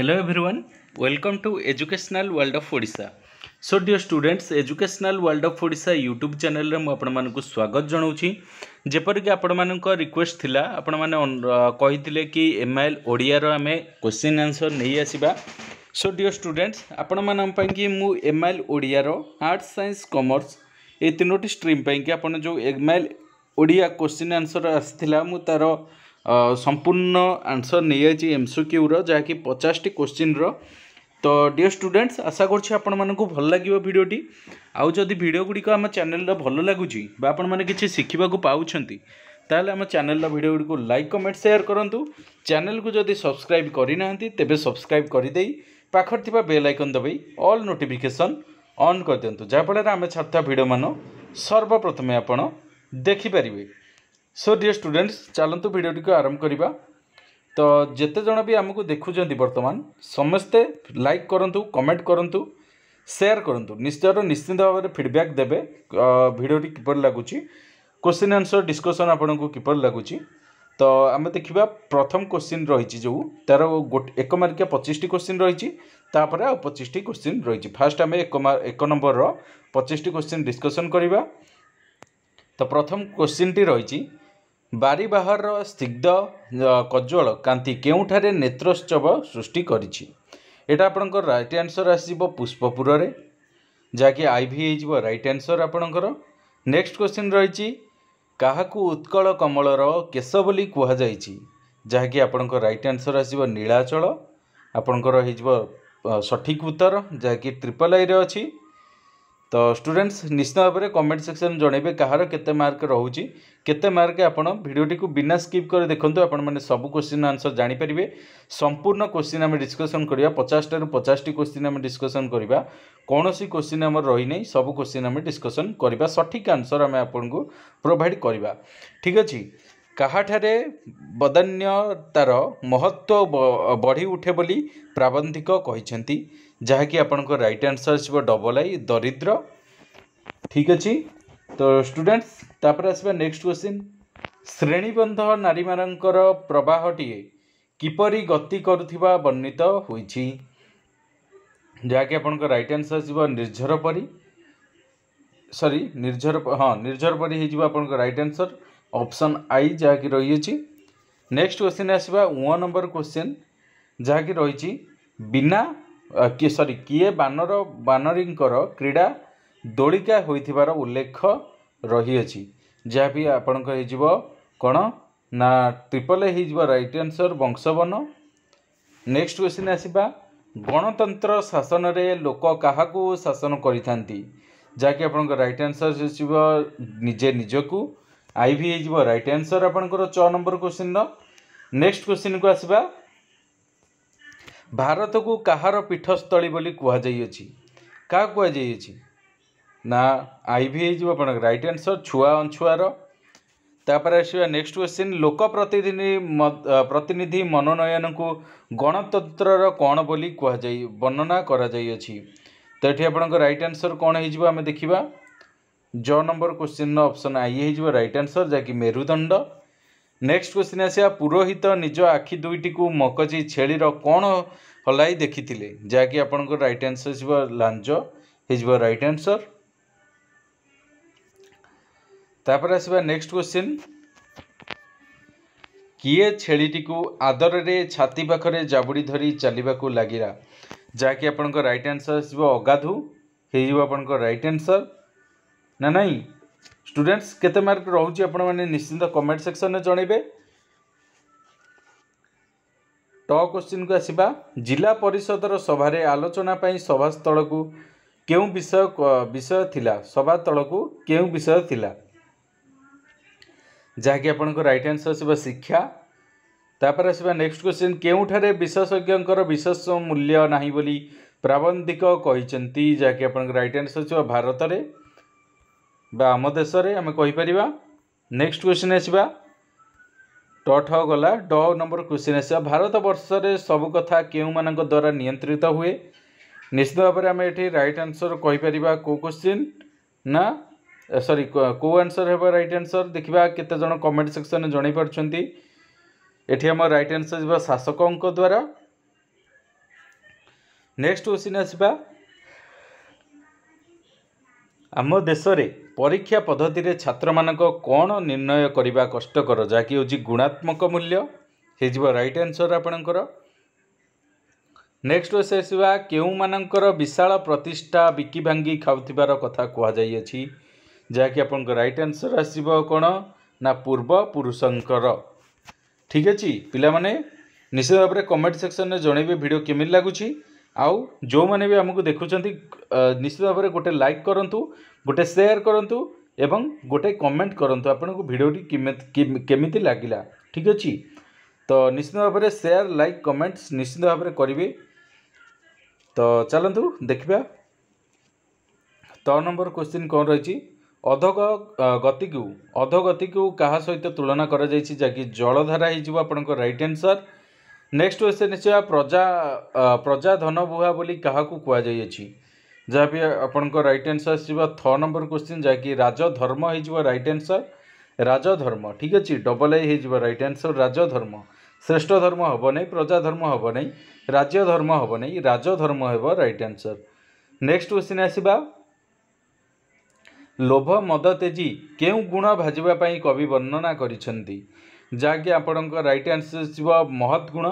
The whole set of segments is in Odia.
Hello everyone, welcome to Educational World of Odisha. So dear students educational world of Odisha YouTube channel में आपको स्वागत जनाऊँ जपरिक आपण रिक्वेस्ट थिला आपण मैंने कि एम आई एल ओडियार आम क्वेश्चन आंसर नहीं आसवा सो डियर स्टूडेंट्स आपण मैं मुझ एम आई एल ओडियार आर्ट्स सैंस कमर्स ये तीनो स्ट्रीम पर जो M I L Odia question answer आसाला मुझ तार সম্পূর্ণ আনসর নিয়েছি এমসিকিউর যাকি পচাশটি কোশ্চিন্র তো ডিয়ার স্টুডেন্টস আশা করছি আপনার ভাল লাগিব ভিডিওটি আউ যদি ভিডিও গুড়ি আম চ্যানেলর ভাল লাগুছি বা আপনার কিছু শিখবা পাচ্ছেন তাহলে আমার চ্যানেলর ভিডিও গুড়ি লাইক কমেন্ট সেয়ার করতু চ্যানেলকে যদি সবসক্রাইব করে না তেবে সবসক্রাইব করে পাখর থাকা বেল আইকন দবাই অল নোটিফিকেসন অন করে দিও যাফলের আমি ছাড়া ভিডিও মান সর্বপ্রথমে আপনার দেখিপারে ସୋ ଡିଅର୍ ଷ୍ଟୁଡେଣ୍ଟସ୍ ଚାଲନ୍ତୁ ଭିଡ଼ିଓଟିକୁ ଆରମ୍ଭ କରିବା ତ ଯେତେ ଜଣ ବି ଆମକୁ ଦେଖୁଛନ୍ତି ବର୍ତ୍ତମାନ ସମସ୍ତେ ଲାଇକ୍ କରନ୍ତୁ କମେଣ୍ଟ କରନ୍ତୁ ସେୟାର କରନ୍ତୁ ନିଶ୍ଚୟର ନିଶ୍ଚିନ୍ତ ଭାବରେ ଫିଡ଼ବ୍ୟାକ୍ ଦେବେ ଭିଡ଼ିଓଟି କିପରି ଲାଗୁଛି କୋଶ୍ଚିନ୍ ଆନ୍ସର୍ ଡିସ୍କସନ୍ ଆପଣଙ୍କୁ କିପରି ଲାଗୁଛି ତ ଆମେ ଦେଖିବା ପ୍ରଥମ କୋଶ୍ଚିନ୍ ରହିଛି ଯେଉଁ ତା'ର ଏକ ମାର୍କିଆ ପଚିଶଟି କୋଶ୍ଚିନ୍ ରହିଛି ତାପରେ ଆଉ ପଚିଶଟି କୋଶ୍ଚିନ୍ ରହିଛି ଫାର୍ଷ୍ଟ ଆମେ ଏକ ଏକ ନମ୍ବରର ପଚିଶଟି କୋଶ୍ଚିନ୍ ଡିସ୍କସନ୍ କରିବା ତ ପ୍ରଥମ କୋଶ୍ଚିନ୍ଟି ରହିଛି ବାରି ବାହାରର ସ୍ତିଗ୍ଧ କଜ୍ଜଳ କାନ୍ତି କେଉଁଠାରେ ନେତ୍ରୋତ୍ସବ ସୃଷ୍ଟି କରିଛି ଏଇଟା ଆପଣଙ୍କର ରାଇଟ୍ ଆନ୍ସର୍ ଆସିଯିବ ପୁଷ୍ପପୁରରେ ଯାହାକି ଆଇ ଭି ହେଇଯିବ ରାଇଟ୍ ଆନ୍ସର୍ ଆପଣଙ୍କର ନେକ୍ସଟ୍ କୋଶ୍ଚିନ୍ ରହିଛି କାହାକୁ ଉତ୍କଳ କମଳର କେଶ ବୋଲି କୁହାଯାଇଛି ଯାହାକି ଆପଣଙ୍କ ରାଇଟ୍ ଆନ୍ସର୍ ଆସିବ ନୀଳାଚଳ ଆପଣଙ୍କର ହେଇଯିବ ସଠିକ୍ ଉତ୍ତର ଯାହାକି ଟ୍ରିପଲ୍ ଆଇରେ ଅଛି ତ ଷ୍ଟୁଡେଣ୍ଟସ୍ ନିଶ୍ଚିତ ଭାବରେ କମେଣ୍ଟ ସେକ୍ସନ୍ ଜଣେଇବେ କାହାର କେତେ ମାର୍କ ରହୁଛି କେତେ ମାର୍କ ଆପଣ ଭିଡ଼ିଓଟିକୁ ବିନା ସ୍କିପ୍ କରି ଦେଖନ୍ତୁ ଆପଣମାନେ ସବୁ କୋଶ୍ଚିନ୍ ଆନ୍ସର୍ ଜାଣିପାରିବେ ସମ୍ପୂର୍ଣ୍ଣ କୋଶ୍ଚିନ୍ ଆମେ ଡିସ୍କସନ୍ କରିବା ପଚାଶଟାରୁ ପଚାଶଟି କୋଶ୍ଚିନ୍ ଆମେ ଡିସ୍କସନ୍ କରିବା କୌଣସି କୋଶ୍ଚିନ୍ ଆମର ରହିନାହିଁ ସବୁ କୋଶ୍ଚିନ୍ ଆମେ ଡିସ୍କସନ୍ କରିବା ସଠିକ୍ ଆନ୍ସର୍ ଆମେ ଆପଣଙ୍କୁ ପ୍ରୋଭାଇଡ଼୍ କରିବା ଠିକ୍ ଅଛି କାହାଠାରେ ବଦାନ୍ୟ ତାର ମହତ୍ଵ ବଢ଼ି ଉଠେ ବୋଲି ପ୍ରାବନ୍ଧିକ କହିଛନ୍ତି जहाँकि आपट आन्सर डबल आई दरिद्र ठिक अहिले त स्टुडेन्टस तसक्स्ट क्वेसन श्रेणी बन्ध नारी प्रवाहटिए किपरि गति वर्णित हुन्छ जहाँकि आपट आन्सर आर्जर परि सरी निर् हिर्झ परि है रइट आन्सर ऑप्शन आई जहाँक रहिअ नेक्सट क्वेसन आस नम्बर क्वेसन जहाँकि बिना କିଏ ସରି କିଏ ବାନର ବାନରୀଙ୍କର କ୍ରୀଡ଼ା ଦୋଳିକା ହୋଇଥିବାର ଉଲ୍ଲେଖ ରହିଅଛି ଯାହା ବି ଆପଣଙ୍କ ହେଇଯିବ କ'ଣ ନା ତ୍ରିପଲ୍ ଏ ହେଇଯିବ ରାଇଟ୍ ଆନ୍ସର୍ ବଂଶବନ ନେକ୍ସଟ କ୍ୱେଶ୍ଚିନ୍ ଆସିବା ଗଣତନ୍ତ୍ର ଶାସନରେ ଲୋକ କାହାକୁ ଶାସନ କରିଥାନ୍ତି ଯାହାକି ଆପଣଙ୍କ ରାଇଟ୍ ଆନ୍ସର୍ ହେଇଯିବ ନିଜେ ନିଜକୁ ଆଇ ଭି ହେଇଯିବ ରାଇଟ୍ ଆନ୍ସର୍ ଆପଣଙ୍କର ଛଅ ନମ୍ବର କ୍ୱେଶ୍ଚିନ୍ର ନେକ୍ସଟ କ୍ୱେଶ୍ଚିନ୍କୁ ଆସିବା ଭାରତକୁ କାହାର ପୀଠସ୍ଥଳୀ ବୋଲି କୁହାଯାଇଅଛି କାହାକୁ କୁହାଯାଇଅଛି ନା ଆଇ ଭି ହେଇଯିବ ଆପଣଙ୍କ ରାଇଟ୍ ଆନ୍ସର୍ ଛୁଆ ଅଞ୍ଛୁଆର ତାପରେ ଆସିବା ନେକ୍ସଟ କ୍ୱେଶ୍ଚିନ୍ ଲୋକ ପ୍ରତିନିଧି ପ୍ରତିନିଧି ମନୋନୟନକୁ ଗଣତନ୍ତ୍ରର କ'ଣ ବୋଲି କୁହାଯାଇ ବର୍ଣ୍ଣନା କରାଯାଇଅଛି ତ ଏଠି ଆପଣଙ୍କ ରାଇଟ୍ ଆନ୍ସର୍ କ'ଣ ହେଇଯିବ ଆମେ ଦେଖିବା ଜ ନମ୍ବର କ୍ୱେଶ୍ଚିନ୍ର ଅପସନ୍ ଆଇ ହେଇଯିବ ରାଇଟ୍ ଆନ୍ସର୍ ଯାହାକି ମେରୁଦଣ୍ଡ नेक्स्ट नेक्स क्वन पुरोहित निज आखि दुईटा मकजी छेडी कौन हलाई देखिँदै जहाँकि आपट आन्सर लाइट आन्सर तसक्सट क्वि येटीको आदरे छाति पाखेर जबुडी धरि चलि लागन्सर आगाधु है ना नै ଷ୍ଟୁଡେଣ୍ଟସ୍ କେତେ ମାର୍କ ରହୁଛି ଆପଣମାନେ ନିଶ୍ଚିନ୍ତ କମେଣ୍ଟ ସେକ୍ସନରେ ଜଣାଇବେ ଟ କୋଶ୍ଚିନ୍କୁ ଆସିବା ଜିଲ୍ଲା ପରିଷଦର ସଭାରେ ଆଲୋଚନା ପାଇଁ ସଭାସ୍ଥଳକୁ କେଉଁ ବିଷୟ ବିଷୟ ଥିଲା ସଭାସ୍ଥଳକୁ କେଉଁ ବିଷୟ ଥିଲା ଯାହାକି ଆପଣଙ୍କ ରାଇଟ୍ ଆନ୍ସର୍ ଆସିବ ଶିକ୍ଷା ତାପରେ ଆସିବା ନେକ୍ସଟ କୋଶ୍ଚିନ୍ କେଉଁଠାରେ ବିଶେଷଜ୍ଞଙ୍କର ବିଶେଷ ମୂଲ୍ୟ ନାହିଁ ବୋଲି ପ୍ରାବନ୍ଧିକ କହିଛନ୍ତି ଯାହାକି ଆପଣଙ୍କ ରାଇଟ୍ ଆନ୍ସର୍ ଆସିବ ଭାରତରେ ବା ଆମ ଦେଶରେ ଆମେ କହିପାରିବା ନେକ୍ସଟ କ୍ୱେଶ୍ଚିନ୍ ଆସିବା ଟ ଠ ଗଲା ଡ ନମ୍ବର କ୍ୱେଶ୍ଚିନ୍ ଆସିବା ଭାରତବର୍ଷରେ ସବୁ କଥା କେଉଁମାନଙ୍କ ଦ୍ୱାରା ନିୟନ୍ତ୍ରିତ ହୁଏ ନିଶ୍ଚିତ ଭାବରେ ଆମେ ଏଠି ରାଇଟ୍ ଆନ୍ସର୍ କହିପାରିବା କେଉଁ କ୍ୱେଶ୍ଚିନ୍ ନା ସରି କେଉଁ ଆନ୍ସର୍ ହେବ ରାଇଟ୍ ଆନ୍ସର୍ ଦେଖିବା କେତେଜଣ କମେଣ୍ଟ ସେକ୍ସନ୍ରେ ଜଣାଇ ପାରୁଛନ୍ତି ଏଠି ଆମ ରାଇଟ୍ ଆନ୍ସର୍ ଯିବା ଶାସକଙ୍କ ଦ୍ୱାରା ନେକ୍ସଟ କ୍ୱେଶ୍ଚିନ୍ ଆସିବା ଆମ ଦେଶରେ ପରୀକ୍ଷା ପଦ୍ଧତିରେ ଛାତ୍ରମାନଙ୍କ କ'ଣ ନିର୍ଣ୍ଣୟ କରିବା କଷ୍ଟକର ଯାହାକି ହେଉଛି ଗୁଣାତ୍ମକ ମୂଲ୍ୟ ହେଇଯିବ ରାଇଟ୍ ଆନ୍ସର ଆପଣଙ୍କର ନେକ୍ସଟ ଓ ଆସିବା କେଉଁମାନଙ୍କର ବିଶାଳ ପ୍ରତିଷ୍ଠା ବିକି ଭାଙ୍ଗି ଖାଉଥିବାର କଥା କୁହାଯାଇଅଛି ଯାହାକି ଆପଣଙ୍କ ରାଇଟ୍ ଆନ୍ସର ଆସିବ କ'ଣ ନା ପୂର୍ବ ପୁରୁଷଙ୍କର ଠିକ୍ ଅଛି ପିଲାମାନେ ନିଶ୍ଚିତ ଭାବରେ କମେଣ୍ଟ ସେକ୍ସନ୍ରେ ଜଣାଇବେ ଭିଡ଼ିଓ କେମିତି ଲାଗୁଛି ଆଉ ଯେଉଁମାନେ ବି ଆମକୁ ଦେଖୁଛନ୍ତି ନିଶ୍ଚିତ ଭାବରେ ଗୋଟେ ଲାଇକ୍ କରନ୍ତୁ ଗୋଟେ ସେୟାର କରନ୍ତୁ ଏବଂ ଗୋଟେ କମେଣ୍ଟ କରନ୍ତୁ ଆପଣଙ୍କୁ ଭିଡ଼ିଓଟି କେମିତି ଲାଗିଲା ଠିକ୍ ଅଛି ତ ନିଶ୍ଚିତ ଭାବରେ ସେୟାର ଲାଇକ୍ କମେଣ୍ଟ ନିଶ୍ଚିତ ଭାବରେ କରିବେ ତ ଚାଲନ୍ତୁ ଦେଖିବା ତ ନମ୍ବର କ୍ୱେଶ୍ଚିନ୍ କ'ଣ ରହିଛି ଅଧୋଗ ଗତିକୁ ଅଧୋଗତିକୁ କାହା ସହିତ ତୁଳନା କରାଯାଇଛି ଯାହାକି ଜଳଧାରା ହେଇଯିବ ଆପଣଙ୍କ ରାଇଟ୍ ଆନ୍ସର୍ ନେକ୍ସଟ କ୍ୱେଶ୍ଚନ୍ ଆସିବା ପ୍ରଜା ପ୍ରଜା ଧନ ବୁହା ବୋଲି କାହାକୁ କୁହାଯାଇଅଛି ଯାହାବି ଆପଣଙ୍କ ରାଇଟ୍ ଆନ୍ସର୍ ଆସିବ ଥ ନମ୍ବର କ୍ୱେଶ୍ଚିନ୍ ଯାହାକି ରାଜଧର୍ମ ହେଇଯିବ ରାଇଟ୍ ଆନ୍ସର୍ ରାଜଧର୍ମ ଠିକ୍ ଅଛି ଡବଲ୍ ଆଇ ହେଇଯିବ ରାଇଟ୍ ଆନ୍ସର୍ ରାଜଧର୍ମ ଶ୍ରେଷ୍ଠ ଧର୍ମ ହେବ ନାହିଁ ପ୍ରଜାଧର୍ମ ହେବ ନାହିଁ ରାଜ୍ୟ ଧର୍ମ ହେବ ନାହିଁ ରାଜଧର୍ମ ହେବ ରାଇଟ୍ ଆନ୍ସର୍ ନେକ୍ସଟ କ୍ୱେଶ୍ଚିନ୍ ଆସିବା ଲୋଭ ମଦ ତେଜି କେଉଁ ଗୁଣ ଭାଜିବା ପାଇଁ କବି ବର୍ଣ୍ଣନା କରିଛନ୍ତି ଯାହାକି ଆପଣଙ୍କ ରାଇଟ୍ ଆନ୍ସର୍ ଯିବ ମହତ୍ ଗୁଣ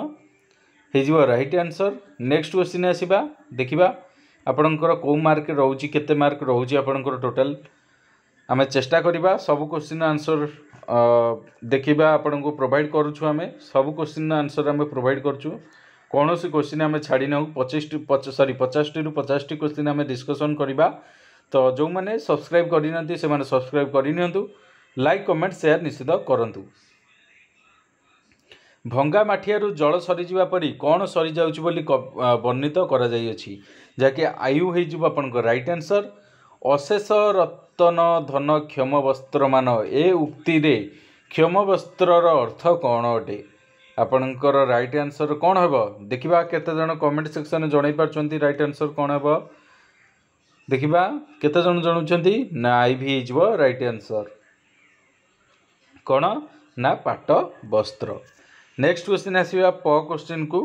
ହେଇଯିବ ରାଇଟ୍ ଆନ୍ସର୍ ନେକ୍ସଟ କ୍ୱେଶ୍ଚିନ୍ ଆସିବା ଦେଖିବା ଆପଣଙ୍କର କେଉଁ ମାର୍କ ରହୁଛି କେତେ ମାର୍କ ରହୁଛି ଆପଣଙ୍କର ଟୋଟାଲ୍ ଆମେ ଚେଷ୍ଟା କରିବା ସବୁ କ୍ୱେଶ୍ଚିନ୍ର ଆନ୍ସର୍ ଦେଖିବା ଆପଣଙ୍କୁ ପ୍ରୋଭାଇଡ଼ କରୁଛୁ ଆମେ ସବୁ କ୍ୱେଶ୍ଚିନ୍ର ଆନ୍ସର୍ ଆମେ ପ୍ରୋଭାଇଡ଼ କରୁଛୁ କୌଣସି କ୍ୱେଶ୍ଚିନ୍ ଆମେ ଛାଡ଼ି ନାହୁଁ ପଚିଶଟି ସରି ପଚାଶଟିରୁ ପଚାଶଟି କ୍ୱେଶ୍ଚିନ୍ ଆମେ ଡିସ୍କସନ୍ କରିବା ତ ଯେଉଁମାନେ ସବସ୍କ୍ରାଇବ୍ କରିନାହାନ୍ତି ସେମାନେ ସବସ୍କ୍ରାଇବ୍ କରିନିଅନ୍ତୁ ଲାଇକ୍ କମେଣ୍ଟ ସେୟାର ନିଶ୍ଚିତ କରନ୍ତୁ ଭଙ୍ଗା ମାଠିଆରୁ ଜଳ ସରିଯିବା ପରି କ'ଣ ସରିଯାଉଛି ବୋଲି ବର୍ଣ୍ଣିତ କରାଯାଇଅଛି ଯାହାକି ଆୟୁ ହେଇଯିବ ଆପଣଙ୍କ ରାଇଟ୍ ଆନ୍ସର୍ ଅଶେଷ ରତନ ଧନ କ୍ଷମ ବସ୍ତ୍ରମାନ ଏ ଉକ୍ତିରେ କ୍ଷମ ବସ୍ତ୍ରର ଅର୍ଥ କ'ଣ ଅଟେ ଆପଣଙ୍କର ରାଇଟ୍ ଆନ୍ସର୍ କ'ଣ ହେବ ଦେଖିବା କେତେଜଣ କମେଣ୍ଟ ସେକ୍ସନ୍ରେ ଜଣାଇ ପାରୁଛନ୍ତି ରାଇଟ୍ ଆନ୍ସର୍ କ'ଣ ହେବ ଦେଖିବା କେତେଜଣ ଜଣାଉଛନ୍ତି ନା ଆଇ ଭି ହେଇଯିବ ରାଇଟ୍ ଆନ୍ସର୍ କ'ଣ ନା ପାଟ ବସ୍ତ୍ର ନେକ୍ସଟ କ୍ୱେଶ୍ଚିନ୍ ଆସିବା ପ କ୍ୱେଶ୍ଚିନ୍କୁ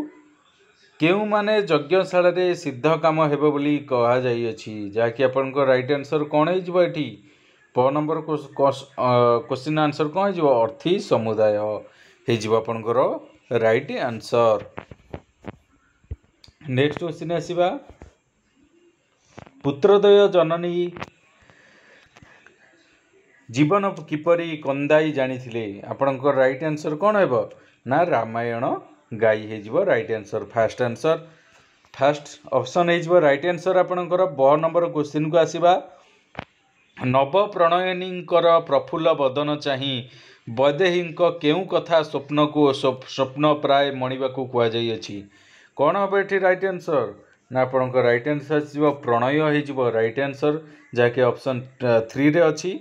କେଉଁମାନେ ଯଜ୍ଞଶାଳାରେ ସିଦ୍ଧ କାମ ହେବ ବୋଲି କୁହାଯାଇଅଛି ଯାହାକି ଆପଣଙ୍କ ରାଇଟ୍ ଆନ୍ସର୍ କ'ଣ ହେଇଯିବ ଏଠି ପ ନମ୍ବର କ୍ୱେଶ୍ଚିନ୍ ଆନ୍ସର୍ କ'ଣ ହେଇଯିବ ଅର୍ଥୀ ସମୁଦାୟ ହେଇଯିବ ଆପଣଙ୍କର ରାଇଟ୍ ଆନ୍ସର୍ ନେକ୍ସଟ କ୍ୱେଶ୍ଚିନ୍ ଆସିବା ପୁତ୍ରଦ୍ୱୟ ଜନନୀ ଜୀବନ କିପରି କନ୍ଦାଇ ଜାଣିଥିଲେ ଆପଣଙ୍କର ରାଇଟ୍ ଆନ୍ସର୍ କ'ଣ ହେବ ନା ରାମାୟଣ ଗାଈ ହେଇଯିବ right answer first answer first option ହେଇଯିବ ରାଇଟ୍ ଆନ୍ସର୍ ଆପଣଙ୍କର ବ ନମ୍ବର କୋଶ୍ଚିନ୍କୁ ଆସିବା ନବପ୍ରଣୟନୀଙ୍କର ପ୍ରଫୁଲ୍ଲ ବଦନ ଚାହିଁ ବୈଦେହୀଙ୍କ କେଉଁ କଥା ସ୍ୱପ୍ନକୁ ସ୍ୱପ୍ନ ପ୍ରାୟ ମଣିବାକୁ କୁହାଯାଇଅଛି କ'ଣ ହେବ ଏଠି ରାଇଟ୍ ଆନ୍ସର୍ ନା ଆପଣଙ୍କ ରାଇଟ୍ ଆନ୍ସର୍ ଆସିଯିବ ପ୍ରଣୟ ହେଇଯିବ ରାଇଟ୍ ଆନ୍ସର୍ ଯାହାକି ଅପସନ୍ ଥ୍ରୀରେ ଅଛି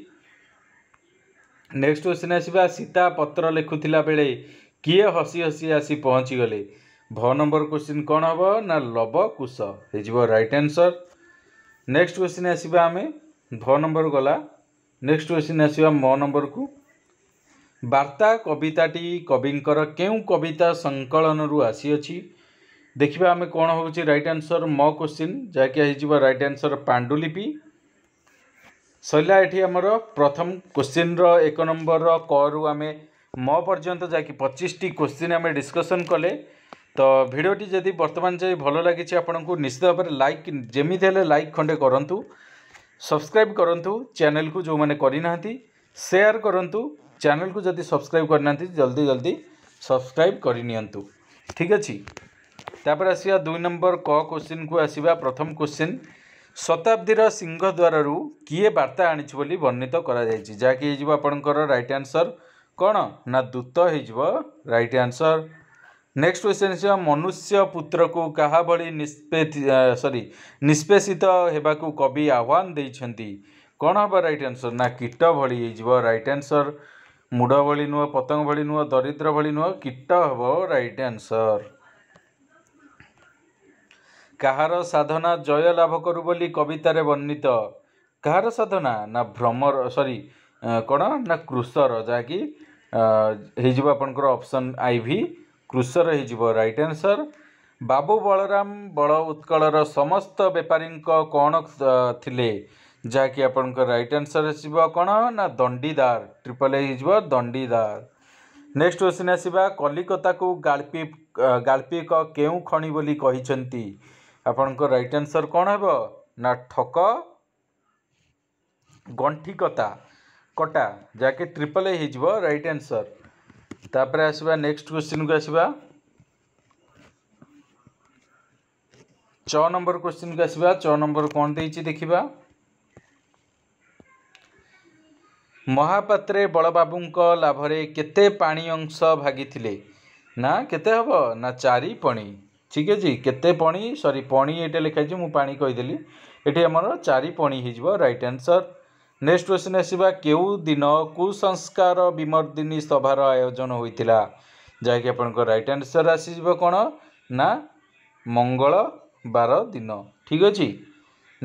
ନେକ୍ସଟ କ୍ୱେଶ୍ଚିନ୍ ଆସିବା ସୀତା ପତ୍ର ଲେଖୁଥିଲା ବେଳେ କିଏ ହସି ହସି ଆସି ପହଞ୍ଚିଗଲେ ଭ ନମ୍ବର କ୍ୱେଶ୍ଚିନ୍ କ'ଣ ହେବ ନା ଲବ କୁଶ ହେଇଯିବ ରାଇଟ୍ ଆନ୍ସର୍ ନେକ୍ସଟ କ୍ୱେଶ୍ଚିନ୍ ଆସିବା ଆମେ ଭ ନମ୍ବର ଗଲା ନେକ୍ସଟ କ୍ୱେଶ୍ଚିନ୍ ଆସିବା ମ ନମ୍ବରକୁ ବାର୍ତ୍ତା କବିତାଟି କବିଙ୍କର କେଉଁ କବିତା ସଂକଳନରୁ ଆସିଅଛି ଦେଖିବା ଆମେ କ'ଣ ହେଉଛି ରାଇଟ୍ ଆନ୍ସର୍ ମ କ୍ୱେଶ୍ଚିନ୍ ଯାହାକି ହେଇଯିବ ରାଇଟ୍ ଆନ୍ସର୍ ପାଣ୍ଡୁଲିପି ସରିଲା ଏଠି ଆମର ପ୍ରଥମ କ୍ୱେଶ୍ଚିନ୍ର ଏକ ନମ୍ବରର କରୁ ଆମେ ମ ପର୍ଯ୍ୟନ୍ତ ଯାହାକି ପଚିଶଟି କୋଶ୍ଚିନ୍ ଆମେ ଡିସ୍କସନ୍ କଲେ ତ ଭିଡ଼ିଓଟି ଯଦି ବର୍ତ୍ତମାନ ଯାଇ ଭଲ ଲାଗିଛି ଆପଣଙ୍କୁ ନିଶ୍ଚିତ ଭାବରେ ଲାଇକ୍ ଯେମିତି ହେଲେ ଲାଇକ୍ ଖଣ୍ଡେ କରନ୍ତୁ ସବସ୍କ୍ରାଇବ୍ କରନ୍ତୁ ଚ୍ୟାନେଲ୍କୁ ଯେଉଁମାନେ କରିନାହାନ୍ତି ସେୟାର କରନ୍ତୁ ଚ୍ୟାନେଲ୍କୁ ଯଦି ସବସ୍କ୍ରାଇବ୍ କରିନାହାନ୍ତି ଜଲ୍ଦି ଜଲ୍ଦି ସବସ୍କ୍ରାଇବ୍ କରିନିଅନ୍ତୁ ଠିକ୍ ଅଛି ତାପରେ ଆସିବା ଦୁଇ ନମ୍ବର କ କୋଶ୍ଚିନ୍କୁ ଆସିବା ପ୍ରଥମ କୋଶ୍ଚିନ୍ ଶତାବ୍ଦୀର ସିଂହଦ୍ୱାରରୁ କିଏ ବାର୍ତ୍ତା ଆଣିଛି ବୋଲି ବର୍ଣ୍ଣିତ କରାଯାଇଛି ଯାହାକି ହେଇଯିବ ଆପଣଙ୍କର ରାଇଟ୍ ଆନ୍ସର୍ कूत हैज रनसर नेक्स्ट क्वेश्चन आ मनुष्य पुत्रको कहाँ भरि निष्पेषित हुनु कवि आह्वान दिन्छ कइट आन्सर नीट भइज रइट आन्सर मुड पतंग पतङ भु दरिद्र भन् नुह कीट हे र आन्सर कहाँ साधना जय लाभ कवित वर्णित कहाँ साधना नमर सरी कृषर जाकि आपणको अप्सन आइभि कृशर हैज राइट आन्सर बाबु बलराम बल उत्कलर समस्त थिले जाकि जहाँक राइट आन्सर आयो कन्डिदार ट्रिपल दन्डिदार नेक्सट क्वेसन आसताको गाल्पिक गाल्पिक के खणी कहि आपणको रइट आन्सर क्यो नक गण्ठिकता कटा ଯାହାକି ଟ୍ରିପଲ୍ ଏ ହେଇଯିବ ରାଇଟ୍ ଆନ୍ସର୍ ତାପରେ ଆସିବା ନେକ୍ସଟ କ୍ୱେଶ୍ଚିନ୍କୁ ଆସିବା ଛଅ ନମ୍ବର କ୍ୱେଶ୍ଚିନ୍କୁ ଆସିବା ଛଅ ନମ୍ବର କ'ଣ ଦେଇଛି ଦେଖିବା ମହାପାତ୍ରେ ବଳବାବୁଙ୍କ ଲାଭରେ କେତେ ପାଣି ଅଂଶ ଭାଗିଥିଲେ ନା କେତେ ହେବ ନା ଚାରି ପଣି ଠିକ୍ ଅଛି କେତେ ପଣି ସରି ପଣି ଏଇଟା ଲେଖାଯାଇଛି ମୁଁ ପାଣି କହିଦେଲି ଏଠି ଆମର ଚାରି ପଣି ହେଇଯିବ ରାଇଟ୍ ଆନ୍ସର୍ ନେକ୍ସଟ କ୍ୱେଶ୍ଚିନ୍ ଆସିବା କେଉଁ ଦିନ କୁସଂସ୍କାର ବିମର୍ଦ୍ଦିନୀ ସଭାର ଆୟୋଜନ ହୋଇଥିଲା ଯାହାକି ଆପଣଙ୍କ ରାଇଟ୍ ଆନ୍ସର ଆସିଯିବ କ'ଣ ନା ମଙ୍ଗଳବାର ଦିନ ଠିକ୍ ଅଛି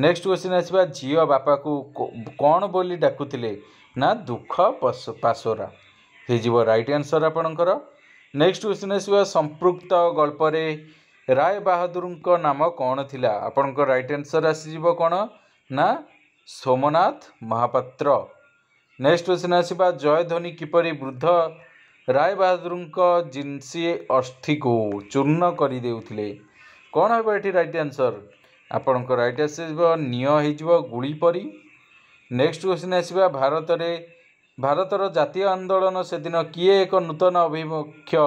ନେକ୍ସଟ କ୍ୱେଶ୍ଚିନ୍ ଆସିବା ଝିଅ ବାପାକୁ କ'ଣ ବୋଲି ଡାକୁଥିଲେ ନା ଦୁଃଖ ପାସୋରା ହେଇଯିବ ରାଇଟ୍ ଆନ୍ସର ଆପଣଙ୍କର ନେକ୍ସଟ କ୍ୱେଶ୍ଚିନ୍ ଆସିବା ସମ୍ପୃକ୍ତ ଗଳ୍ପରେ ରାୟ ବାହାଦୁରଙ୍କ ନାମ କ'ଣ ଥିଲା ଆପଣଙ୍କ ରାଇଟ୍ ଆନ୍ସର ଆସିଯିବ କ'ଣ ନା ସୋମନାଥ ମହାପାତ୍ର ନେକ୍ସଟ କ୍ୱେଶ୍ଚିନ୍ ଆସିବା ଜୟ ଜୟଧ୍ୱନି କିପରି ବୃଦ୍ଧ ରାୟବାହାଦୁରଙ୍କ ଜିନ୍ସି ଅସ୍ଥିକୁ ଚୂର୍ଣ୍ଣ କରିଦେଉଥିଲେ କ'ଣ ହେବ ଏଠି ରାଇଟ୍ ଆନ୍ସର୍ ଆପଣଙ୍କ ରାଇଟ୍ ଆନ୍ସର୍ ନିଅ ହେଇଯିବ ଗୁଳି ପରି ନେକ୍ସଟ କ୍ୱେଶ୍ଚିନ୍ ଆସିବା ଭାରତରେ ଭାରତର ଜାତୀୟ ଆନ୍ଦୋଳନ ସେଦିନ କିଏ ଏକ ନୂତନ ଅଭିମୁଖ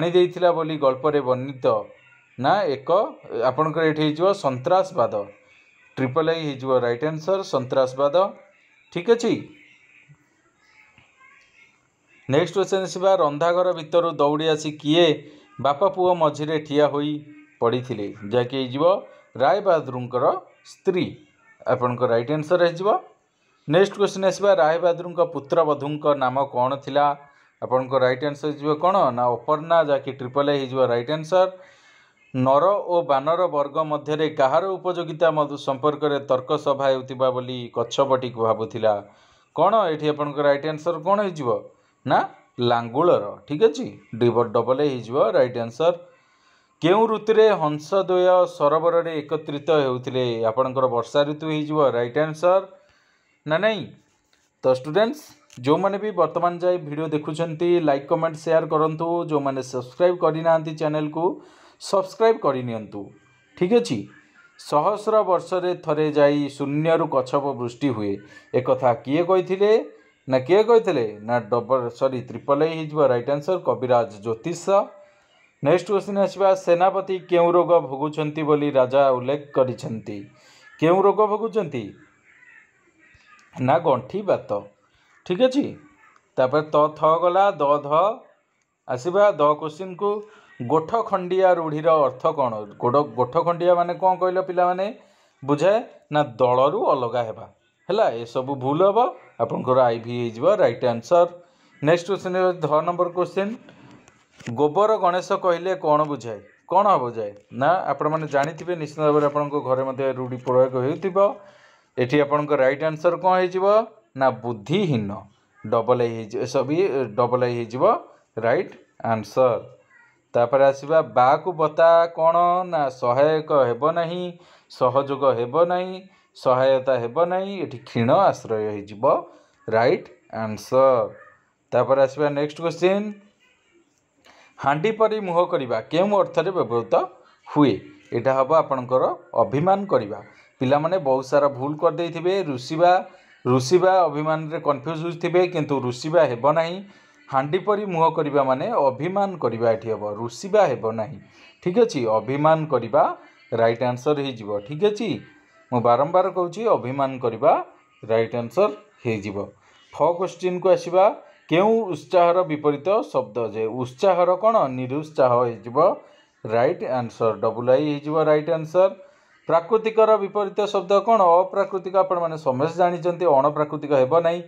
ଆଣିଦେଇଥିଲା ବୋଲି ଗଳ୍ପରେ ବର୍ଣ୍ଣିତ ନା ଏକ ଆପଣଙ୍କର ଏଠି ହେଇଯିବ ସନ୍ତ୍ରାସବାଦ ଟ୍ରିପଲ୍ ଆଇ ହେଇଯିବ ରାଇଟ୍ ଆନ୍ସର୍ ସନ୍ତାସବାଦ ଠିକ୍ ଅଛି ନେକ୍ସଟ କ୍ୱେଶ୍ଚନ୍ ଆସିବା ରନ୍ଧାଘର ଭିତରୁ ଦୌଡ଼ି ଆସି କିଏ ବାପା ପୁଅ ମଝିରେ ଠିଆ ହୋଇ ପଡ଼ିଥିଲେ ଯାହାକି ହେଇଯିବ ରାୟ ବାହାଦୁରଙ୍କର ସ୍ତ୍ରୀ ଆପଣଙ୍କ ରାଇଟ୍ ଆନ୍ସର୍ ହେଇଯିବ ନେକ୍ସଟ କ୍ୱେଶ୍ଚନ୍ ଆସିବା ରାୟ ବାହାଦୁରଙ୍କ ପୁତ୍ରବଧୂଙ୍କ ନାମ କ'ଣ ଥିଲା ଆପଣଙ୍କ ରାଇଟ୍ ଆନ୍ସର୍ ହେଇଯିବ କ'ଣ ନା ଅପର୍ଣ୍ଣା ଯାହାକି ଟ୍ରିପଲ୍ ଏ ହେଇଯିବ ରାଇଟ୍ ଆନ୍ସର୍ ନର ଓ ବାନର ବର୍ଗ ମଧ୍ୟରେ କାହାର ଉପଯୋଗିତା ସମ୍ପର୍କରେ ତର୍କ ସଭା ହେଉଥିବା ବୋଲି କଚ୍ଛପଟି ଭାବୁଥିଲା କ'ଣ ଏଠି ଆପଣଙ୍କ ରାଇଟ୍ ଆନ୍ସର୍ କ'ଣ ହେଇଯିବ ନା ଲାଙ୍ଗୁଳର ଠିକ୍ ଅଛି ଡବଲ୍ ଏ ହେଇଯିବ ରାଇଟ୍ ଆନ୍ସର୍ କେଉଁ ଋତୁରେ ହଂସଦ୍ୱୟ ସରୋବରରେ ଏକତ୍ରିତ ହେଉଥିଲେ ଆପଣଙ୍କର ବର୍ଷା ଋତୁ ହେଇଯିବ ରାଇଟ୍ ଆନ୍ସର୍ ନା ନାହିଁ ତ ଷ୍ଟୁଡେଣ୍ଟସ୍ ଯେଉଁମାନେ ବି ବର୍ତ୍ତମାନ ଯାଇ ଭିଡ଼ିଓ ଦେଖୁଛନ୍ତି ଲାଇକ୍ କମେଣ୍ଟ ସେୟାର କରନ୍ତୁ ଯେଉଁମାନେ ସବସ୍କ୍ରାଇବ୍ କରିନାହାନ୍ତି ଚ୍ୟାନେଲକୁ ସବସ୍କ୍ରାଇବ୍ କରିନିଅନ୍ତୁ ଠିକ୍ ଅଛି ସହସ୍ର ବର୍ଷରେ ଥରେ ଯାଇ ଶୂନ୍ୟରୁ କଛପ ବୃଷ୍ଟି ହୁଏ ଏକଥା କିଏ କହିଥିଲେ ନା କିଏ କହିଥିଲେ ନା ଡବଲ ସରି ତ୍ରିପଲ ଏ ହେଇଯିବ ରାଇଟ୍ ଆନ୍ସର କବିରାଜ ଜ୍ୟୋତିଷ ନେକ୍ସଟ କ୍ୱେଶ୍ଚିନ୍ ଆସିବା ସେନାପତି କେଉଁ ରୋଗ ଭୋଗୁଛନ୍ତି ବୋଲି ରାଜା ଉଲ୍ଲେଖ କରିଛନ୍ତି କେଉଁ ରୋଗ ଭୋଗୁଛନ୍ତି ନା ଗଣ୍ଠି ବାତ ଠିକ୍ ଅଛି ତାପରେ ତ ଥ ଗଲା ଦ ଧ ଆସିବା ଦ କୋଶ୍ଚିନ୍କୁ ଗୋଠଖଣ୍ଡିଆ ରୂଢ଼ିର ଅର୍ଥ କ'ଣ ଗୋଠଖଣ୍ଡିଆ ମାନେ କ'ଣ କହିଲ ପିଲାମାନେ ବୁଝାଏ ନା ଦଳରୁ ଅଲଗା ହେବା ହେଲା ଏସବୁ ଭୁଲ ହେବ ଆପଣଙ୍କର ଆଇ ଭି ହେଇଯିବ ରାଇଟ୍ ଆନ୍ସର୍ ନେକ୍ସଟ କ୍ୱେଶ୍ଚିନ୍ ଧ ନମ୍ବର କ୍ୱେଶ୍ଚିନ୍ ଗୋବର ଗଣେଶ କହିଲେ କ'ଣ ବୁଝାଏ କ'ଣ ହେବ ଯାଏ ନା ଆପଣମାନେ ଜାଣିଥିବେ ନିଶ୍ଚିତ ଭାବରେ ଆପଣଙ୍କ ଘରେ ମଧ୍ୟ ରୂଢ଼ି ପ୍ରୟୋଗ ହେଉଥିବ ଏଠି ଆପଣଙ୍କ ରାଇଟ୍ ଆନ୍ସର୍ କ'ଣ ହେଇଯିବ ନା ବୁଦ୍ଧିହୀନ ଡବଲ୍ ଆଇ ହେଇଯିବ ସବି ଡବଲ୍ ଆଇ ହେଇଯିବ ରାଇଟ୍ ଆନ୍ସର୍ ତାପରେ ଆସିବା ବାକୁ ବତା କ'ଣ ନା ସହାୟକ ହେବ ନାହିଁ ସହଯୋଗ ହେବ ନାହିଁ ସହାୟତା ହେବ ନାହିଁ ଏଠି କ୍ଷୀଣ ଆଶ୍ରୟ ହୋଇଯିବ ରାଇଟ୍ ଆନ୍ସର୍ ତାପରେ ଆସିବା ନେକ୍ସଟ କ୍ୱେଶ୍ଚିନ୍ ହାଣ୍ଡି ପରି ମୁହଁ କରିବା କେଉଁ ଅର୍ଥରେ ବ୍ୟବହୃତ ହୁଏ ଏଇଟା ହେବ ଆପଣଙ୍କର ଅଭିମାନ କରିବା ପିଲାମାନେ ବହୁତ ସାରା ଭୁଲ କରିଦେଇଥିବେ ରୁଷିବା ରୁଷିବା ଅଭିମାନରେ କନଫ୍ୟୁଜ୍ ହୋଇଥିବେ କିନ୍ତୁ ରୁଷିବା ହେବ ନାହିଁ ହାଣ୍ଡି ପରି ମୁହଁ କରିବା ମାନେ ଅଭିମାନ କରିବା ଏଠି ହେବ ରୁଷିବା ହେବ ନାହିଁ ଠିକ୍ ଅଛି ଅଭିମାନ କରିବା ରାଇଟ୍ ଆନ୍ସର୍ ହେଇଯିବ ଠିକ୍ ଅଛି ମୁଁ ବାରମ୍ବାର କହୁଛି ଅଭିମାନ କରିବା ରାଇଟ୍ ଆନ୍ସର୍ ହେଇଯିବ ଫ କୋଶ୍ଚିନ୍କୁ ଆସିବା କେଉଁ ଉତ୍ସାହର ବିପରୀତ ଶବ୍ଦ ଯେ ଉତ୍ସାହର କ'ଣ ନିରୁତ୍ସାହ ହେଇଯିବ ରାଇଟ୍ ଆନ୍ସର୍ ଡବୁଲ୍ ଆଇ ହେଇଯିବ ରାଇଟ୍ ଆନ୍ସର୍ ପ୍ରାକୃତିକର ବିପରୀତ ଶବ୍ଦ କ'ଣ ଅପ୍ରାକୃତିକ ଆପଣମାନେ ସମସ୍ତେ ଜାଣିଛନ୍ତି ଅଣପ୍ରାକୃତିକ ହେବ ନାହିଁ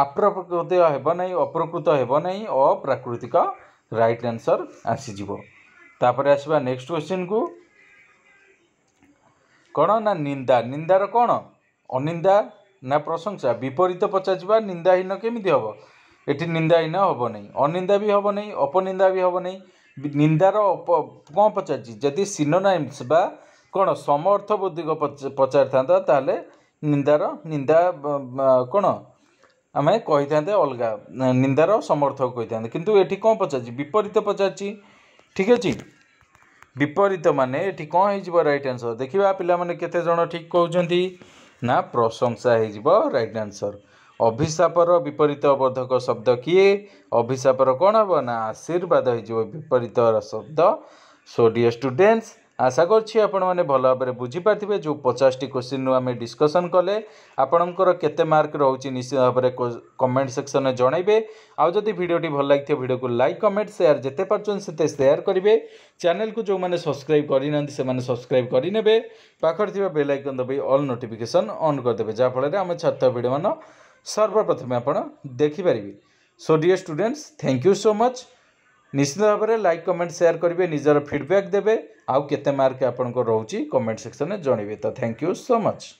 ଆପ୍ରକୃତ ହେବ ନାହିଁ ଅପ୍ରକୃତ ହେବ ନାହିଁ ଅପ୍ରାକୃତିକ ରାଇଟ୍ ଆନ୍ସର୍ ଆସିଯିବ ତାପରେ ଆସିବା ନେକ୍ସଟ କ୍ୱେଶ୍ଚିନ୍କୁ କ'ଣ ନା ନିନ୍ଦା ନିନ୍ଦାର କ'ଣ ଅନିନ୍ଦା ନା ପ୍ରଶଂସା ବିପରୀତ ପଚାରିବା ନିନ୍ଦାହୀନ କେମିତି ହେବ ଏଠି ନିନ୍ଦାହୀନ ହେବ ନାହିଁ ଅନିନ୍ଦା ବି ହେବ ନାହିଁ ଅପନିନ୍ଦା ବି ହେବ ନାହିଁ ନିନ୍ଦାର କ'ଣ ପଚାରିଛି ଯଦି ସିନୋନାଇମ୍ସ ବା କ'ଣ ସମର୍ଥ ବୁଦ୍ଧିକ ପଚାରିଥାନ୍ତା ତାହେଲେ ନିନ୍ଦାର ନିନ୍ଦା କ'ଣ ଆମେ କହିଥାନ୍ତେ ଅଲଗା ନିନ୍ଦାର ସମର୍ଥକ କହିଥାନ୍ତେ କିନ୍ତୁ ଏଠି କ'ଣ ପଚାରିଛି ବିପରୀତ ପଚାରିଛି ଠିକ୍ ଅଛି ବିପରୀତ ମାନେ ଏଠି କ'ଣ ହେଇଯିବ ରାଇଟ୍ ଆନ୍ସର୍ ଦେଖିବା ପିଲାମାନେ କେତେ ଜଣ ଠିକ୍ କହୁଛନ୍ତି ନା ପ୍ରଶଂସା ହେଇଯିବ ରାଇଟ୍ ଆନ୍ସର୍ ଅଭିଶାପର ବିପରୀତ ବର୍ଦ୍ଧକ ଶବ୍ଦ କିଏ ଅଭିଶାପର କ'ଣ ହେବ ନା ଆଶୀର୍ବାଦ ହେଇଯିବ ବିପରୀତ ଶବ୍ଦ ସୋ ଡିଏ ଷ୍ଟୁଡେଣ୍ଟସ୍ আশা করছি ଆପଣମାନେ ଭଲ ଭାବରେ ବୁଝିପାରିଥିବେ ଯେଉଁ ପଚାଶଟି କୋଶ୍ଚିନ୍ରୁ ଆମେ ଡିସ୍କସନ୍ କଲେ ଆପଣଙ୍କର କେତେ ମାର୍କ ରହୁଛି ନିଶ୍ଚିତ ଭାବରେ କମେଣ୍ଟ ସେକ୍ସନ୍ରେ ଜଣାଇବେ ଆଉ ଯଦି ଭିଡ଼ିଓଟି ଭଲ ଲାଗିଥିବ ଭିଡ଼ିଓକୁ ଲାଇକ୍ କମେଣ୍ଟ ସେୟାର ଯେତେ ପାରୁଛନ୍ତି ସେତେ ସେୟାର କରିବେ ଚ୍ୟାନେଲକୁ ଯେଉଁମାନେ ସବସ୍କ୍ରାଇବ୍ କରିନାହାନ୍ତି ସେମାନେ ସବସ୍କ୍ରାଇବ୍ କରିନେବେ ପାଖରେ ଥିବା ବେଲ୍ ଆଇକନ୍ ଦବାଇ ଅଲ୍ ନୋଟିଫିକେସନ୍ ଅନ୍ କରିଦେବେ ଯାହାଫଳରେ ଆମ ଛାତ୍ର ଭିଡ଼ିଓମାନ ସର୍ବପ୍ରଥମେ ଆପଣ ଦେଖିପାରିବେ so dear students thank you so much ନିଶ୍ଚିତ ଭାବରେ ଲାଇକ୍ କମେଣ୍ଟ ସେୟାର କରିବେ ନିଜର ଫିଡ଼ବ୍ୟାକ୍ ଦେବେ ଆଉ କେତେ ମାର୍କ ଆପଣଙ୍କର ରହୁଛି କମେଣ୍ଟ ସେକ୍ସନରେ ଜଣାଇବେ ତ ଥ୍ୟାଙ୍କ ୟୁ ସୋ ମଚ୍